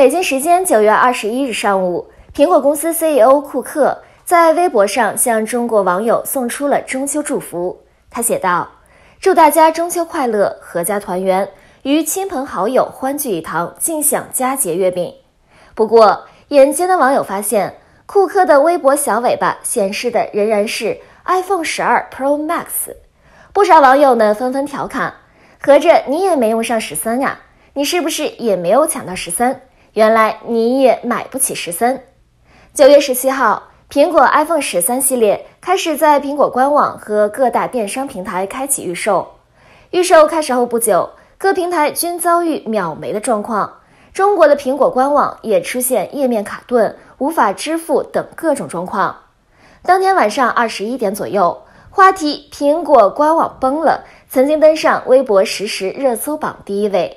北京时间九月二十一日上午，苹果公司 CEO 库克在微博上向中国网友送出了中秋祝福。他写道：“祝大家中秋快乐，阖家团圆，与亲朋好友欢聚一堂，尽享佳节月饼。”不过，眼尖的网友发现，库克的微博小尾巴显示的仍然是 iPhone 十二 Pro Max。不少网友呢纷纷调侃：“合着你也没用上十三呀？你是不是也没有抢到十三？”原来你也买不起十三。九月十七号，苹果 iPhone 十三系列开始在苹果官网和各大电商平台开启预售。预售开始后不久，各平台均遭遇秒没的状况，中国的苹果官网也出现页面卡顿、无法支付等各种状况。当天晚上二十一点左右，话题“苹果官网崩了”曾经登上微博实时热搜榜第一位。